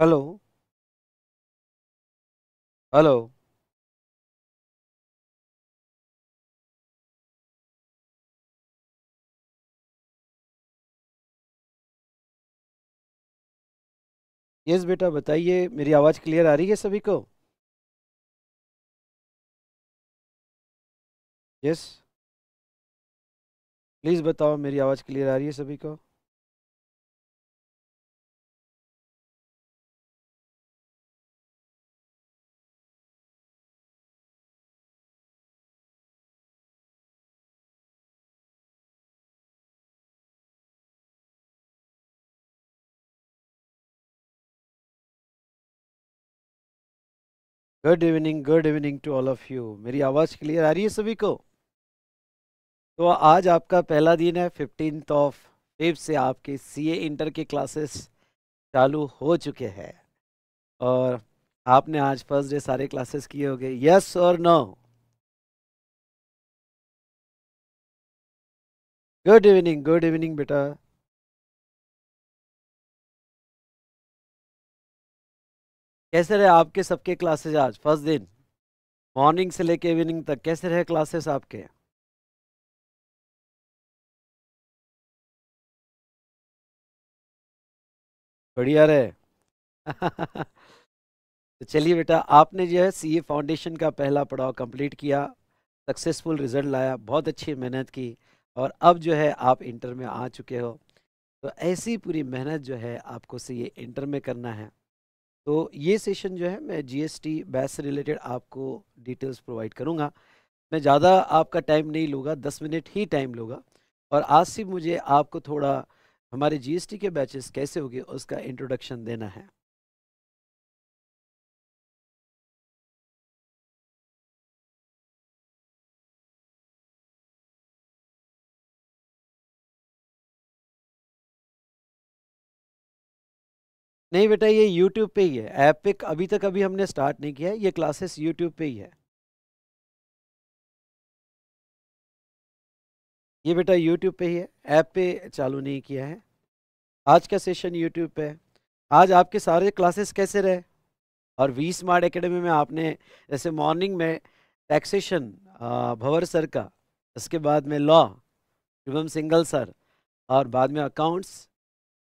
Hello hello yes बेटा बताइए मेरी आवाज़ क्लियर आ रही है सभी को यस प्लीज़ बताओ मेरी आवाज़ क्लियर आ रही है सभी को good evening good evening to all of you मेरी आवाज़ क्लियर आ रही है सभी को तो आज आपका पहला दिन है फिफ्टीन ऑफ फेब से आपके सीए इंटर के क्लासेस चालू हो चुके हैं और आपने आज फर्स्ट डे सारे क्लासेस किए हो गए यस और no good evening good evening बेटा कैसे रहे आपके सबके क्लासेज आज फर्स्ट दिन मॉर्निंग से लेके इवनिंग तक कैसे रहे क्लासेस आपके बढ़िया रहे तो चलिए बेटा आपने जो है सीए फाउंडेशन का पहला पड़ाव कंप्लीट किया सक्सेसफुल रिजल्ट लाया बहुत अच्छी मेहनत की और अब जो है आप इंटर में आ चुके हो तो ऐसी पूरी मेहनत जो है आपको सीए इंटर में करना है तो ये सेशन जो है मैं जीएसटी बैच से रिलेटेड आपको डिटेल्स प्रोवाइड करूँगा मैं ज़्यादा आपका टाइम नहीं लूँगा दस मिनट ही टाइम लूँगा और आज से मुझे आपको थोड़ा हमारे जीएसटी के बैचेस कैसे होंगे उसका इंट्रोडक्शन देना है नहीं बेटा ये यूट्यूब पे ही है ऐप पे अभी तक अभी हमने स्टार्ट नहीं किया है ये क्लासेस यूट्यूब पे ही है ये बेटा यूट्यूब पे ही है ऐप पे चालू नहीं किया है आज का सेशन यूट्यूब पे है आज आपके सारे क्लासेस कैसे रहे और वी स्मार्ट एकेडमी में आपने जैसे मॉर्निंग में टैक्सेशन भंवर सर का उसके बाद में लॉ शुभम सिंगल सर और बाद में अकाउंट्स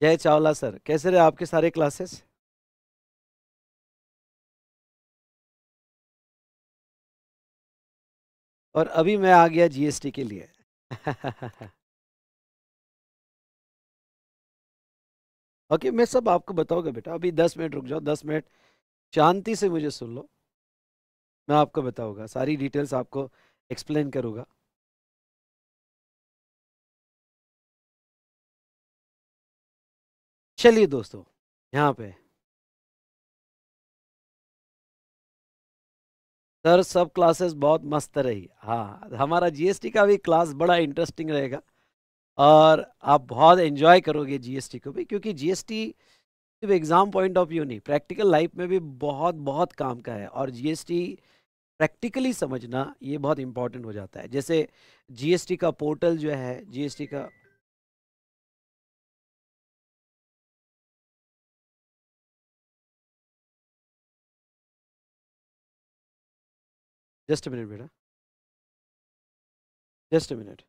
जय चावला सर कैसे रहे आपके सारे क्लासेस और अभी मैं आ गया जीएसटी के लिए ओके मैं सब आपको बताऊंगा बेटा अभी दस मिनट रुक जाओ दस मिनट शांति से मुझे सुन लो मैं आपको बताऊंगा सारी डिटेल्स आपको एक्सप्लेन करूंगा चलिए दोस्तों यहाँ पे सर सब क्लासेस बहुत मस्त रही हाँ हमारा जीएसटी का भी क्लास बड़ा इंटरेस्टिंग रहेगा और आप बहुत एंजॉय करोगे जीएसटी को भी क्योंकि जीएसटी सिर्फ एग्ज़ाम पॉइंट ऑफ व्यू नहीं प्रैक्टिकल लाइफ में भी बहुत बहुत काम का है और जीएसटी प्रैक्टिकली समझना ये बहुत इंपॉर्टेंट हो जाता है जैसे जीएसटी का पोर्टल जो है जीएसटी का Just a minute, Beta. Just a minute.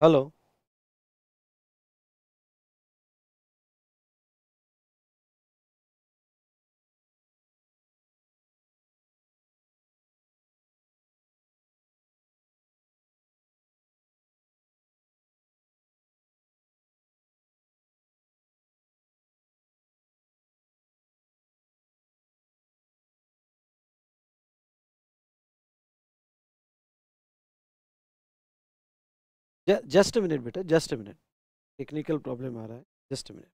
Hello. Just minute बेटा जस्ट मिनट टेक्निकल प्रॉब्लम आ रहा है जस्ट मिनट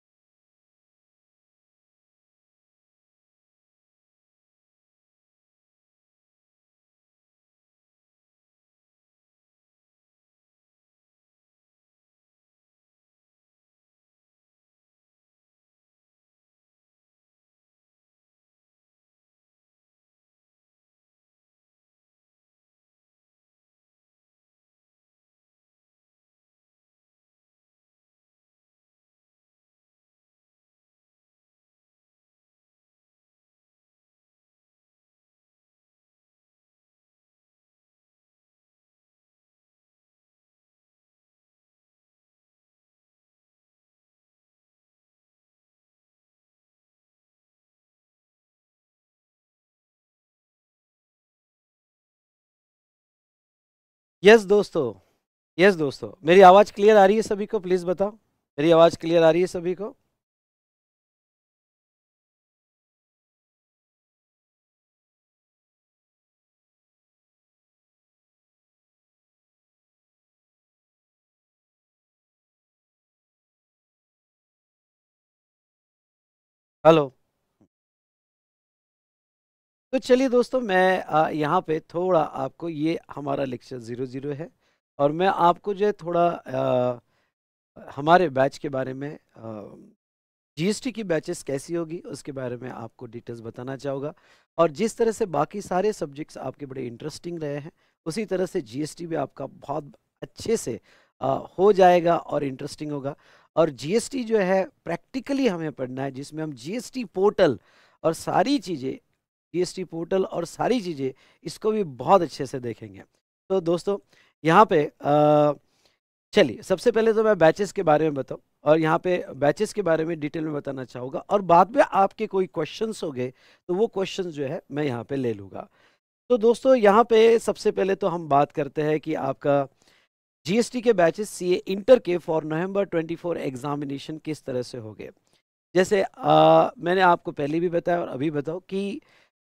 यस दोस्तों यस दोस्तों मेरी आवाज़ क्लियर आ रही है सभी को प्लीज़ बताओ मेरी आवाज़ क्लियर आ रही है सभी को हेलो तो चलिए दोस्तों मैं यहाँ पे थोड़ा आपको ये हमारा लेक्चर ज़ीरो ज़ीरो है और मैं आपको जो है थोड़ा आ, हमारे बैच के बारे में जीएसटी की बैचेस कैसी होगी उसके बारे में आपको डिटेल्स बताना चाहूँगा और जिस तरह से बाकी सारे सब्जेक्ट्स आपके बड़े इंटरेस्टिंग रहे हैं उसी तरह से जी भी आपका बहुत अच्छे से आ, हो जाएगा और इंटरेस्टिंग होगा और जी जो है प्रैक्टिकली हमें पढ़ना है जिसमें हम जी पोर्टल और सारी चीज़ें टी पोर्टल और सारी चीज़ें इसको भी बहुत अच्छे से देखेंगे तो दोस्तों यहाँ पे चलिए सबसे पहले तो मैं बैचेस के बारे में बताऊँ और यहाँ पे बैचेस के बारे में डिटेल में बताना चाहूँगा और बाद में आपके कोई क्वेश्चंस हो गए तो वो क्वेश्चंस जो है मैं यहाँ पे ले लूँगा तो दोस्तों यहाँ पे सबसे पहले तो हम बात करते हैं कि आपका जीएसटी के बैचेस सी इंटर के फॉर नवंबर 24 एग्जामिनेशन किस तरह से हो गए जैसे आ, मैंने आपको पहले भी बताया और अभी बताओ कि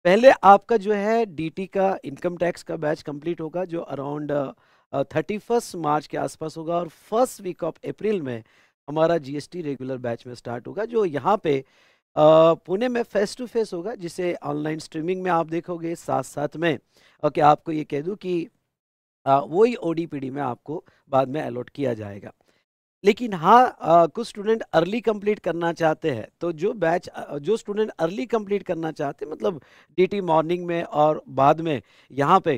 पहले आपका जो है डीटी का इनकम टैक्स का बैच कंप्लीट होगा जो अराउंड थर्टी फर्स्ट मार्च के आसपास होगा और फर्स्ट वीक ऑफ अप्रैल में हमारा जीएसटी रेगुलर बैच में स्टार्ट होगा जो यहाँ पे पुणे में फेस टू फेस होगा जिसे ऑनलाइन स्ट्रीमिंग में आप देखोगे साथ साथ में ओके आपको ये कह दूँ कि वही ओ में आपको बाद में अलॉट किया जाएगा लेकिन हाँ कुछ स्टूडेंट अर्ली कंप्लीट करना चाहते हैं तो जो बैच जो स्टूडेंट अर्ली कंप्लीट करना चाहते हैं मतलब डीटी मॉर्निंग में और बाद में यहाँ पे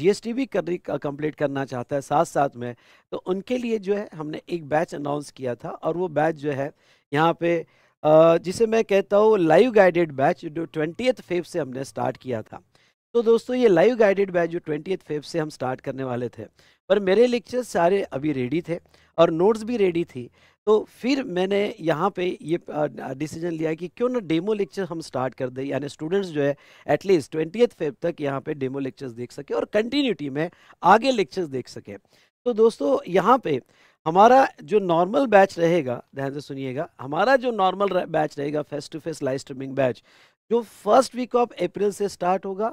जीएसटी भी कर कंप्लीट करना चाहता है साथ साथ में तो उनके लिए जो है हमने एक बैच अनाउंस किया था और वो बैच जो है यहाँ पे जिसे मैं कहता हूँ लाइव गाइडेड बैच जो ट्वेंटी फेफ से हमने स्टार्ट किया था तो दोस्तों ये लाइव गाइडेड बैच जो ट्वेंटी फेब से हम स्टार्ट करने वाले थे पर मेरे लेक्चर सारे अभी रेडी थे और नोट्स भी रेडी थी तो फिर मैंने यहाँ पे ये डिसीजन लिया कि क्यों ना डेमो लेक्चर हम स्टार्ट कर दें यानी स्टूडेंट्स जो है एटलीस्ट ट्वेंटी फेब तक यहाँ पे डेमो लेक्चर्स देख सके और कंटिन्यूटी में आगे लेक्चर्स देख सके तो दोस्तों यहाँ पे हमारा जो नॉर्मल बैच रहेगा ध्यान से सुनिएगा हमारा जो नॉर्मल बैच रहेगा face to face live streaming batch जो फर्स्ट वीक ऑफ अप्रैल से स्टार्ट होगा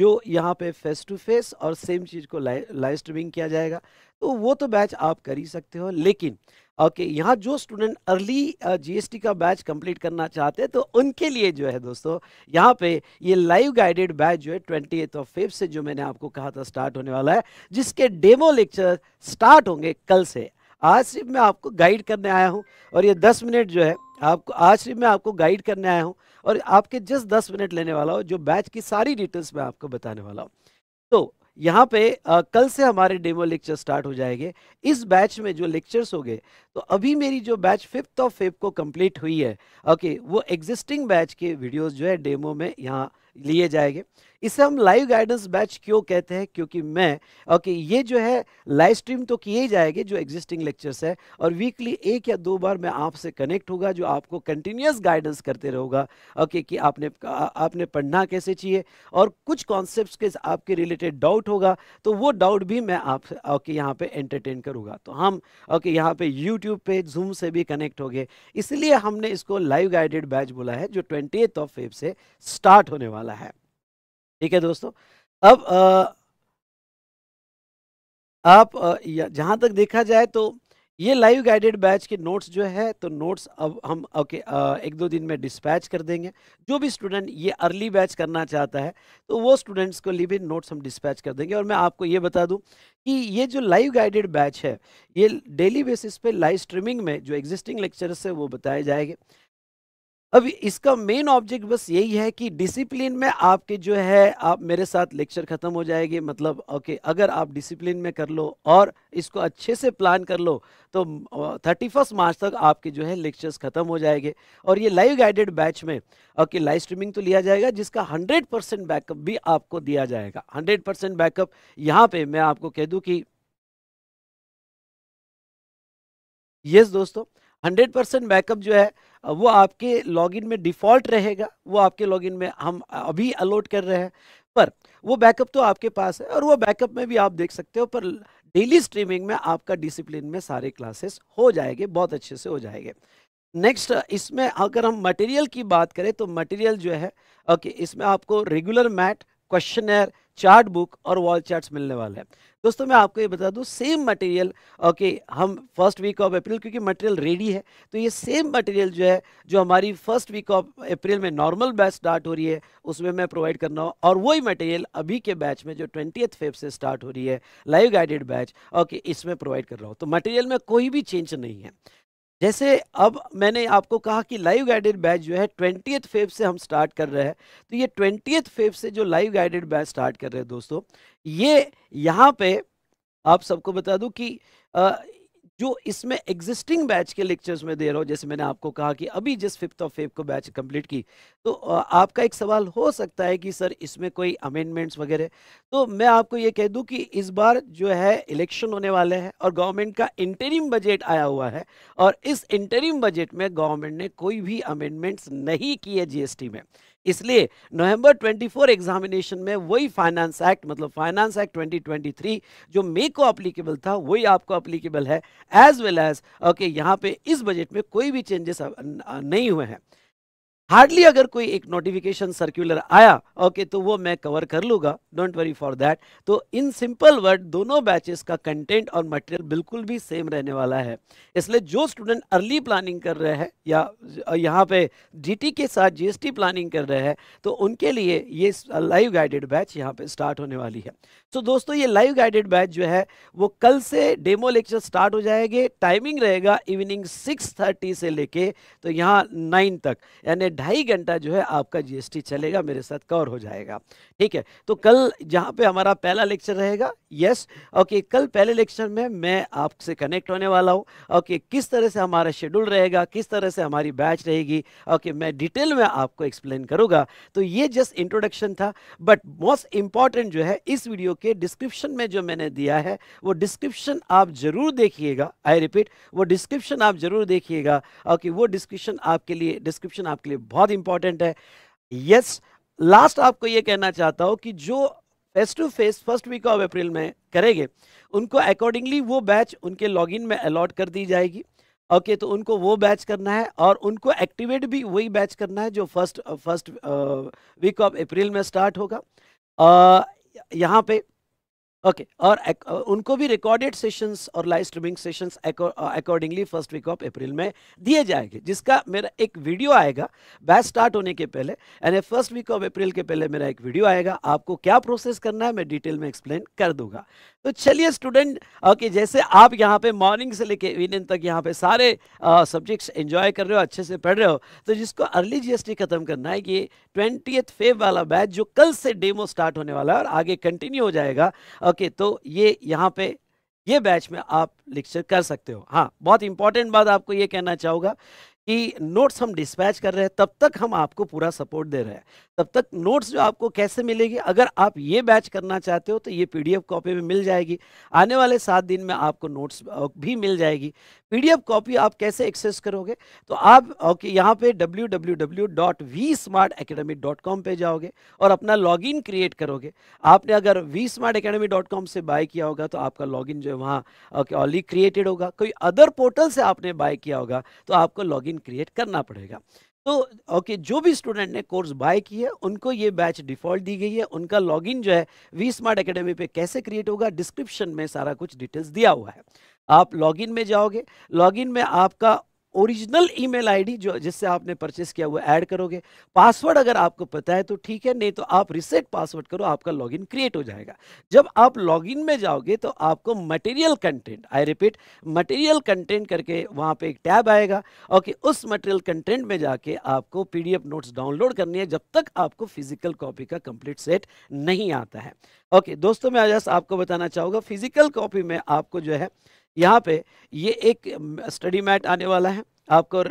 जो यहाँ पे फेस टू फेस और सेम चीज़ को लाइव स्ट्रीमिंग किया जाएगा तो वो तो बैच आप कर ही सकते हो लेकिन ओके okay, यहाँ जो स्टूडेंट अर्ली जीएसटी का बैच कंप्लीट करना चाहते हैं तो उनके लिए जो है दोस्तों यहाँ पे ये लाइव गाइडेड बैच जो है ट्वेंटी एथ ऑफ फिफ्थ से जो मैंने आपको कहा था स्टार्ट होने वाला है जिसके डेमो लेक्चर स्टार्ट होंगे कल से आज सिर्फ मैं आपको गाइड करने आया हूँ और ये दस मिनट जो है आपको आज सिर्फ मैं आपको गाइड करने आया हूँ और आपके जस्ट दस मिनट लेने वाला हो जो बैच की सारी डिटेल्स मैं आपको बताने वाला हूँ तो यहाँ पे आ, कल से हमारे डेमो लेक्चर स्टार्ट हो जाएंगे इस बैच में जो लेक्चर्स हो गए तो अभी मेरी जो बैच फिफ्थ ऑफ फिफ्थ को कंप्लीट हुई है ओके वो एग्जिस्टिंग बैच के वीडियोस जो है डेमो में यहाँ लिए जाएंगे इसे हम लाइव गाइडेंस बैच क्यों कहते हैं क्योंकि मैं ओके ये जो है लाइव स्ट्रीम तो किए ही जाएंगे जो एग्जिस्टिंग लेक्चर्स है और वीकली एक या दो बार मैं आपसे कनेक्ट होगा जो आपको कंटिन्यूस गाइडेंस करते रहूँगा ओके कि आपने आपने पढ़ना कैसे चाहिए और कुछ कॉन्सेप्ट के आपके रिलेटेड डाउट होगा तो वो डाउट भी मैं आप ओके यहाँ पे एंटरटेन करूँगा तो हम ओके यहाँ पे यूट्यूब पे जूम से भी कनेक्ट हो गए इसलिए हमने इसको लाइव गाइडेड बैच बोला है जो ट्वेंटी ऑफ फेब से स्टार्ट होने वाला है ठीक है दोस्तों अब आ, आप जहाँ तक देखा जाए तो ये लाइव गाइडेड बैच के नोट्स जो है तो नोट्स अब हम ओके एक दो दिन में डिस्पैच कर देंगे जो भी स्टूडेंट ये अर्ली बैच करना चाहता है तो वो स्टूडेंट्स को लिए भी नोट्स हम डिस्पैच कर देंगे और मैं आपको ये बता दूं कि ये जो लाइव गाइडेड बैच है ये डेली बेसिस पे लाइव स्ट्रीमिंग में जो एग्जिस्टिंग लेक्चर्स है वो बताए जाएंगे अब इसका मेन ऑब्जेक्ट बस यही है कि डिसिप्लिन में आपके जो है आप मेरे साथ लेक्चर ख़त्म हो जाएगी मतलब ओके अगर आप डिसिप्लिन में कर लो और इसको अच्छे से प्लान कर लो तो थर्टी फर्स्ट मार्च तक आपके जो है लेक्चर्स ख़त्म हो जाएंगे और ये लाइव गाइडेड बैच में ओके लाइव स्ट्रीमिंग तो लिया जाएगा जिसका हंड्रेड परसेंट बैकअप भी आपको दिया जाएगा हंड्रेड परसेंट बैकअप यहाँ पर मैं आपको कह दूँ कि यस दोस्तों हंड्रेड परसेंट बैकअप जो है वो आपके लॉगिन में डिफ़ॉल्ट रहेगा वो आपके लॉगिन में हम अभी अलोट कर रहे हैं पर वो बैकअप तो आपके पास है और वो बैकअप में भी आप देख सकते हो पर डेली स्ट्रीमिंग में आपका डिसिप्लिन में सारे क्लासेस हो जाएंगे बहुत अच्छे से हो जाएंगे नेक्स्ट इसमें अगर हम मटेरियल की बात करें तो मटेरियल जो है ओके okay, इसमें आपको regular mat questioner chart book और वॉल चार्ट्स मिलने वाले हैं दोस्तों मैं आपको ये बता दूँ सेम मटेरियल ओके हम फर्स्ट वीक ऑफ अप्रैल क्योंकि मटेरियल रेडी है तो ये सेम मटेरियल जो है जो हमारी फर्स्ट वीक ऑफ अप्रैल में नॉर्मल बैच स्टार्ट हो रही है उसमें मैं प्रोवाइड रहा हूँ और वही मटेरियल अभी के बैच में जो ट्वेंटी फेब से स्टार्ट हो रही है लाइव गाइडेड बैच ओके इसमें प्रोवाइड कर रहा हूँ तो मटेरियल में कोई भी चेंज नहीं है जैसे अब मैंने आपको कहा कि लाइव गाइडेड बैच जो है ट्वेंटी फेब से हम स्टार्ट कर रहे हैं तो ये ट्वेंटी फेब से जो लाइव गाइडेड बैच स्टार्ट कर रहे हैं दोस्तों ये यहाँ पे आप सबको बता दूं कि जो इसमें एग्जिस्टिंग बैच के लेक्चर्स में दे रहा हूँ जैसे मैंने आपको कहा कि अभी जिस फिफ्थ ऑफ फेफ को बैच कंप्लीट की तो आपका एक सवाल हो सकता है कि सर इसमें कोई अमेंडमेंट्स वगैरह तो मैं आपको ये कह दूँ कि इस बार जो है इलेक्शन होने वाले हैं और गवर्नमेंट का इंटरिम बजट आया हुआ है और इस इंटरिम बजट में गवर्नमेंट ने कोई भी अमेंडमेंट्स नहीं किए जी में इसलिए नवंबर 24 एग्जामिनेशन में वही फाइनेंस एक्ट मतलब फाइनेंस एक्ट 2023 जो मे को अप्लीकेबल था वही आपको अप्लीकेबल है एज वेल एज ओके यहाँ पे इस बजट में कोई भी चेंजेस नहीं हुए हैं हार्डली अगर कोई एक नोटिफिकेशन सर्कुलर आया ओके okay, तो वो मैं कवर कर लूंगा डोंट वरी फॉर दैट तो इन सिंपल वर्ड दोनों बैचेस का कंटेंट और मटेरियल बिल्कुल भी सेम रहने वाला है इसलिए जो स्टूडेंट अर्ली प्लानिंग कर रहे हैं या यहाँ पे जीटी के साथ जीएसटी प्लानिंग कर रहे हैं तो उनके लिए ये लाइव गाइडेड बैच यहाँ पे स्टार्ट होने वाली है तो दोस्तों ये लाइव गाइडेड बैच जो है वो कल से डेमो लेक्चर स्टार्ट हो जाएंगे टाइमिंग रहेगा इवनिंग सिक्स से लेके तो यहाँ नाइन तक यानी ढाई घंटा जो है आपका जीएसटी चलेगा मेरे साथ कवर हो जाएगा ठीक है तो कल जहाँ पे हमारा पहला लेक्चर रहेगा यस ओके कल पहले लेक्चर में मैं आपसे कनेक्ट होने वाला हूँ ओके किस तरह से हमारा शेड्यूल रहेगा किस तरह से हमारी बैच रहेगी ओके मैं डिटेल में आपको एक्सप्लेन करूँगा तो ये जस्ट इंट्रोडक्शन था बट मोस्ट इंपॉर्टेंट जो है इस वीडियो के डिस्क्रिप्शन में जो मैंने दिया है वो डिस्क्रिप्शन आप जरूर देखिएगा आई रिपीट वो डिस्क्रिप्शन आप जरूर देखिएगा ओके वो डिस्क्रिप्शन आपके लिए डिस्क्रिप्शन आपके लिए बहुत इंपॉर्टेंट है यस yes, लास्ट आपको ये कहना चाहता हूँ कि जो face to face first week of April में करेंगे उनको अकॉर्डिंगली वो बैच उनके लॉगिन में अलॉट कर दी जाएगी ओके okay, तो उनको वो बैच करना है और उनको एक्टिवेट भी वही बैच करना है जो first first week of April में स्टार्ट होगा uh, यहाँ पे ओके और उनको भी रिकॉर्डेड सेशंस और live streaming sessions accordingly first week of April में दिए जाएंगे जिसका मेरा एक वीडियो आएगा बैच स्टार्ट होने के पहले यानी फर्स्ट वीक ऑफ अप्रैल के पहले मेरा एक वीडियो आएगा आपको क्या प्रोसेस करना है मैं डिटेल में एक्सप्लेन कर दूंगा तो चलिए स्टूडेंट ओके जैसे आप यहाँ पे मॉर्निंग से लेके इवनिंग तक यहाँ पे सारे सब्जेक्ट्स एंजॉय कर रहे हो अच्छे से पढ़ रहे हो तो जिसको अर्ली जीएसटी खत्म करना है ये ट्वेंटी फेव वाला बैच जो कल से डेमो स्टार्ट होने वाला है और आगे कंटिन्यू हो जाएगा ओके तो ये यहाँ पे ये बैच में आप लेक्चर कर सकते हो हाँ बहुत इंपॉर्टेंट बात आपको ये कहना चाहूँगा कि नोट्स हम डिस्पैच कर रहे हैं तब तक हम आपको पूरा सपोर्ट दे रहे हैं तब तक नोट्स जो आपको कैसे मिलेगी अगर आप ये बैच करना चाहते हो तो ये पीडीएफ कॉपी में मिल जाएगी आने वाले सात दिन में आपको नोट्स भी मिल जाएगी पीडीएफ कॉपी आप कैसे एक्सेस करोगे तो आप ओके यहाँ पे www.vsmartacademy.com पे जाओगे और अपना लॉगिन क्रिएट करोगे आपने अगर vsmartacademy.com से बाय किया होगा तो आपका लॉगिन जो है वहाँ ओके ऑली क्रिएटेड होगा कोई अदर पोर्टल से आपने बाय किया होगा तो आपको लॉगिन क्रिएट करना पड़ेगा तो ओके okay, जो भी स्टूडेंट ने कोर्स बाय की है उनको ये बैच डिफॉल्ट दी गई है उनका लॉगिन जो है वी स्मार्ट अकेडमी पे कैसे क्रिएट होगा डिस्क्रिप्शन में सारा कुछ डिटेल्स दिया हुआ है आप लॉगिन में जाओगे लॉगिन में आपका ओरिजिनल ईमेल आईडी जो जिससे आपने परचेस किया हुआ ऐड करोगे पासवर्ड अगर आपको पता है तो ठीक है नहीं तो आप रिसेट पासवर्ड करो आपका लॉगिन क्रिएट हो जाएगा जब आप लॉगिन में जाओगे तो आपको material content I repeat material content करके वहाँ पे एक टैब आएगा ओके उस मटेरियल कंटेंट में जाके आपको पीडीएफ नोट्स डाउनलोड करनी है जब तक आपको फिजिकल कॉपी का कंप्लीट सेट नहीं आता है ओके दोस्तों मैं आज आपको बताना चाहूँगा फिजिकल कॉपी में आपको जो है यहाँ पे ये एक स्टडी मैट आने वाला है आपको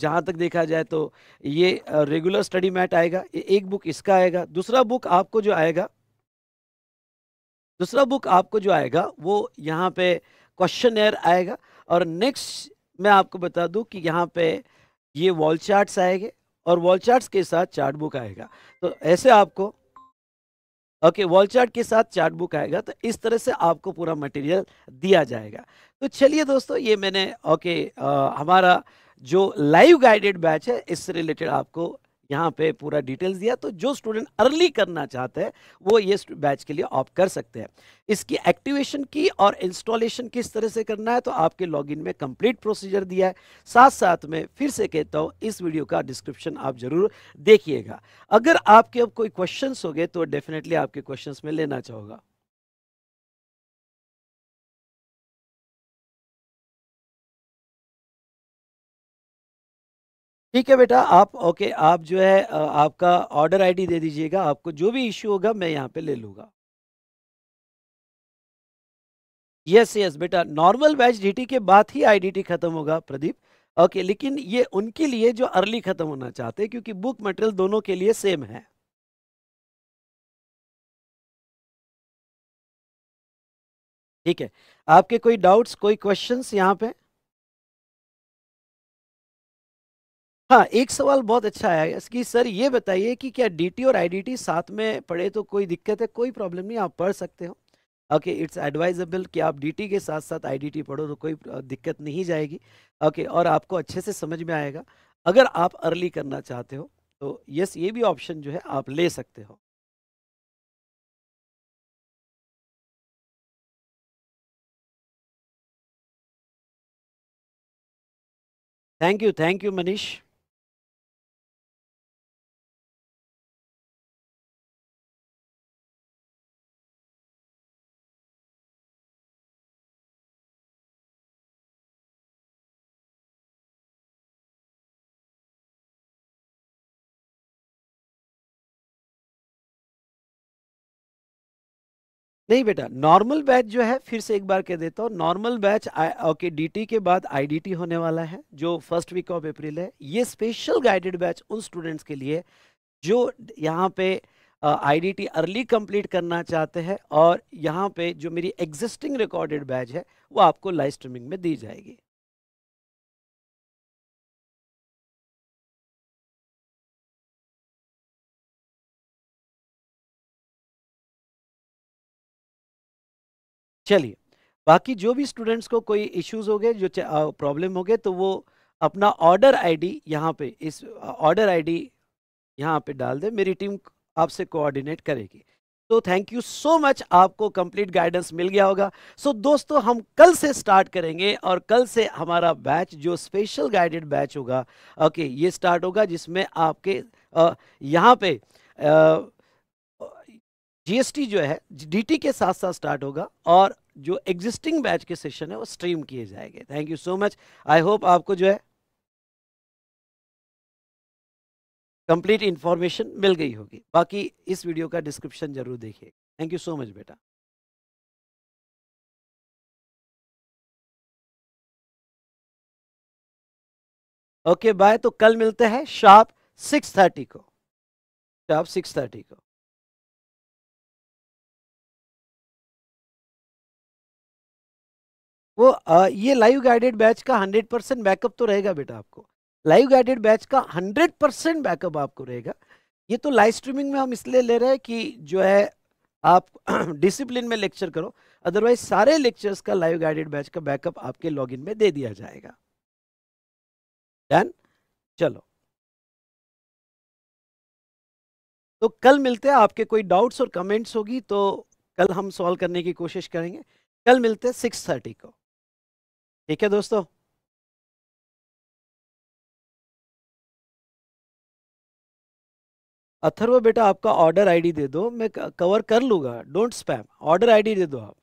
जहाँ तक देखा जाए तो ये रेगुलर स्टडी मैट आएगा एक बुक इसका आएगा दूसरा बुक आपको जो आएगा दूसरा बुक आपको जो आएगा वो यहाँ पे क्वेश्चन एयर आएगा और नेक्स्ट मैं आपको बता दूँ कि यहाँ पे ये वॉल चार्ट्स आएंगे और वॉल चार्ट्स के साथ चार्ट बुक आएगा तो ऐसे आपको ओके वॉल चार्ट के साथ चार्ट बुक आएगा तो इस तरह से आपको पूरा मटेरियल दिया जाएगा तो चलिए दोस्तों ये मैंने ओके आ, हमारा जो लाइव गाइडेड बैच है इससे रिलेटेड आपको यहाँ पे पूरा डिटेल्स दिया तो जो स्टूडेंट अर्ली करना चाहते हैं वो ये बैच के लिए ऑप कर सकते हैं इसकी एक्टिवेशन की और इंस्टॉलेशन किस तरह से करना है तो आपके लॉगिन में कंप्लीट प्रोसीजर दिया है साथ साथ में फिर से कहता हूँ इस वीडियो का डिस्क्रिप्शन आप जरूर देखिएगा अगर आपके अब कोई क्वेश्चन हो गए तो डेफिनेटली आपके क्वेश्चन में लेना चाहोगा ठीक है बेटा आप ओके आप जो है आपका ऑर्डर आईडी दे दीजिएगा आपको जो भी इश्यू होगा मैं यहाँ पे ले लूँगा यस यस बेटा नॉर्मल बैच डीटी के बाद ही आईडीटी खत्म होगा प्रदीप ओके okay, लेकिन ये उनके लिए जो अर्ली खत्म होना चाहते हैं क्योंकि बुक मटेरियल दोनों के लिए सेम है ठीक है आपके कोई डाउट्स कोई क्वेश्चंस यहाँ पे हाँ एक सवाल बहुत अच्छा है कि सर ये बताइए कि क्या डीटी और आईडीटी साथ में पढ़े तो कोई दिक्कत है कोई प्रॉब्लम नहीं आप पढ़ सकते हो ओके इट्स एडवाइजेबल कि आप डीटी के साथ साथ आईडीटी पढ़ो तो कोई दिक्कत नहीं जाएगी ओके okay, और आपको अच्छे से समझ में आएगा अगर आप अर्ली करना चाहते हो तो यस ये भी ऑप्शन जो है आप ले सकते हो thank you thank you Manish नहीं बेटा नॉर्मल बैच जो है फिर से एक बार कह देता हूँ नॉर्मल बैच ओके डीटी के बाद आईडीटी होने वाला है जो फर्स्ट वीक ऑफ अप्रैल है ये स्पेशल गाइडेड बैच उन स्टूडेंट्स के लिए जो यहाँ पे आईडीटी अर्ली कंप्लीट करना चाहते हैं और यहाँ पे जो मेरी एग्जिस्टिंग रिकॉर्डेड बैच है वो आपको लाइव स्ट्रीमिंग में दी जाएगी चलिए बाकी जो भी स्टूडेंट्स को कोई इश्यूज हो गए जो प्रॉब्लम हो गए तो वो अपना ऑर्डर आईडी यहाँ पे इस ऑर्डर आईडी यहाँ पे डाल दे मेरी टीम आपसे कोऑर्डिनेट करेगी तो थैंक यू सो मच आपको कंप्लीट गाइडेंस मिल गया होगा सो so, दोस्तों हम कल से स्टार्ट करेंगे और कल से हमारा बैच जो स्पेशल गाइडेड बैच होगा ओके okay, ये स्टार्ट होगा जिसमें आपके यहाँ पे आ, जीएसटी जो है डीटी के साथ साथ स्टार्ट होगा और जो एग्जिस्टिंग बैच के सेशन है वो स्ट्रीम किए जाएंगे thank you so much I hope आपको जो है कंप्लीट इंफॉर्मेशन मिल गई होगी बाकी इस वीडियो का डिस्क्रिप्शन जरूर देखिए थैंक यू सो मच बेटा ओके okay, बाय तो कल मिलते हैं शार्प सिक्स थर्टी को शार्प सिक्स थर्टी को वो आ, ये लाइव गाइडेड बैच का 100 परसेंट बैकअप तो रहेगा बेटा आपको लाइव गाइडेड बैच का 100 परसेंट बैकअप आपको रहेगा ये तो लाइव स्ट्रीमिंग में हम इसलिए ले रहे हैं कि जो है आप डिसिप्लिन में लेक्चर करो अदरवाइज सारे लेक्चर्स का लाइव गाइडेड बैच का बैकअप आपके लॉगिन में दे दिया जाएगा डन चलो तो कल मिलते हैं आपके कोई डाउट्स और कमेंट्स होगी तो कल हम सॉल्व करने की कोशिश करेंगे कल मिलते हैं सिक्स थर्टी को ठीक है दोस्तों अथर्व बेटा आपका ऑर्डर आईडी दे दो मैं कवर कर लूंगा डोंट स्पैम ऑर्डर आईडी दे दो आप